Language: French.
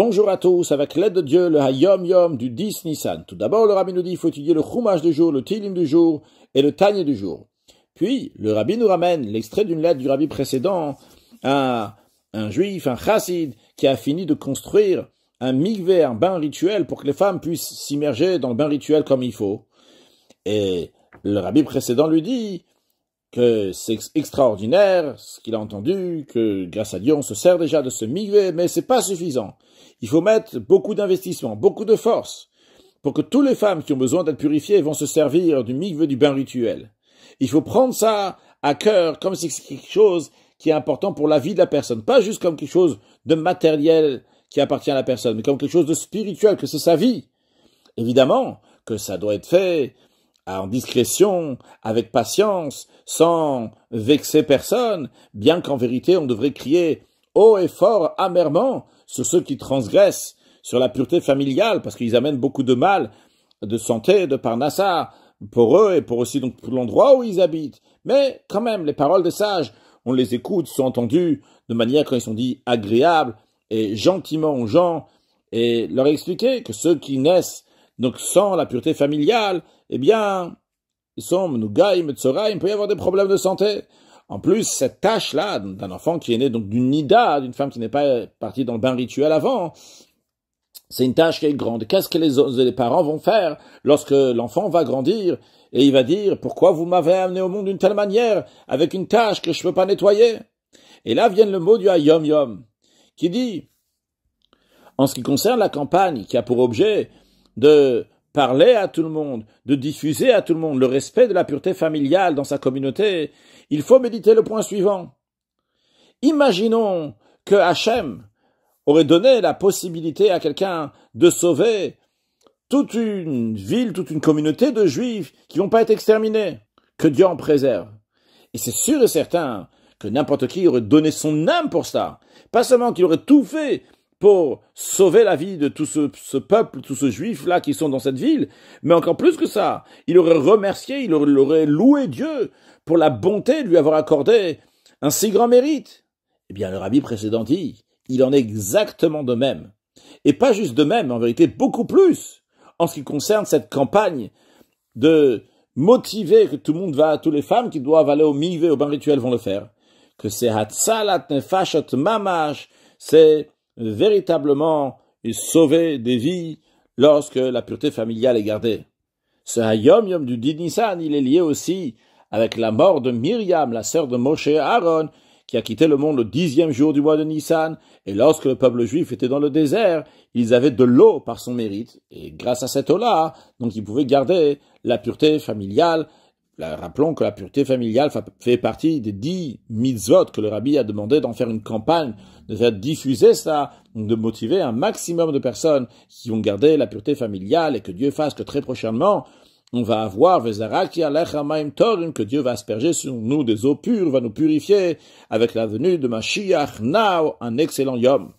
Bonjour à tous, avec l'aide de Dieu, le Hayom Yom du 10 Nissan. Tout d'abord, le rabbi nous dit qu'il faut étudier le Chumash du jour, le Tilim du jour et le Tanya du jour. Puis, le rabbi nous ramène l'extrait d'une lettre du rabbi précédent à un juif, un chassid, qui a fini de construire un mikveh, un bain rituel pour que les femmes puissent s'immerger dans le bain rituel comme il faut. Et le rabbi précédent lui dit que c'est extraordinaire ce qu'il a entendu, que grâce à Dieu on se sert déjà de ce migve, mais c'est pas suffisant. Il faut mettre beaucoup d'investissement, beaucoup de force, pour que toutes les femmes qui ont besoin d'être purifiées vont se servir du migve du bain rituel. Il faut prendre ça à cœur comme si c'est quelque chose qui est important pour la vie de la personne, pas juste comme quelque chose de matériel qui appartient à la personne, mais comme quelque chose de spirituel, que c'est sa vie. Évidemment que ça doit être fait en discrétion, avec patience, sans vexer personne, bien qu'en vérité on devrait crier haut et fort amèrement sur ceux qui transgressent, sur la pureté familiale, parce qu'ils amènent beaucoup de mal, de santé, de parnassa, pour eux et pour aussi donc pour l'endroit où ils habitent. Mais quand même, les paroles des sages, on les écoute, sont entendues de manière quand ils sont dits agréables et gentiment aux gens, et leur expliquer que ceux qui naissent donc sans la pureté familiale, eh bien, ils sont Mnougaï, Tsora, il peut y avoir des problèmes de santé. En plus, cette tâche-là d'un enfant qui est né donc d'une nida, d'une femme qui n'est pas partie dans le bain rituel avant, c'est une tâche qui est grande. Qu'est-ce que les, les parents vont faire lorsque l'enfant va grandir et il va dire pourquoi vous m'avez amené au monde d'une telle manière avec une tâche que je ne peux pas nettoyer Et là vient le mot du ayom yom qui dit en ce qui concerne la campagne qui a pour objet de parler à tout le monde, de diffuser à tout le monde le respect de la pureté familiale dans sa communauté, il faut méditer le point suivant. Imaginons que Hachem aurait donné la possibilité à quelqu'un de sauver toute une ville, toute une communauté de juifs qui vont pas être exterminés. Que Dieu en préserve. Et c'est sûr et certain que n'importe qui aurait donné son âme pour ça. Pas seulement qu'il aurait tout fait pour sauver la vie de tout ce, ce peuple, tout ce juif-là qui sont dans cette ville. Mais encore plus que ça, il aurait remercié, il aurait loué Dieu pour la bonté de lui avoir accordé un si grand mérite. Eh bien, le rabbi précédent dit, il en est exactement de même. Et pas juste de même, en vérité, beaucoup plus en ce qui concerne cette campagne de motiver que tout le monde va, toutes les femmes qui doivent aller au mivé, au bain rituel vont le faire. Que c'est hatzalat nefashat mamash, c'est véritablement sauver des vies lorsque la pureté familiale est gardée. Ce Yom Yom du Nissan, il est lié aussi avec la mort de Myriam, la sœur de Moshe Aaron, qui a quitté le monde le dixième jour du mois de Nissan, et lorsque le peuple juif était dans le désert, ils avaient de l'eau par son mérite, et grâce à cette eau-là, donc ils pouvaient garder la pureté familiale, rappelons que la pureté familiale fait partie des dix mitzvot que le rabbi a demandé d'en faire une campagne, de faire diffuser ça, de motiver un maximum de personnes qui ont gardé la pureté familiale et que Dieu fasse que très prochainement, on va avoir que Dieu va asperger sur nous des eaux pures, va nous purifier avec la venue de Mashiach Now, un excellent yom.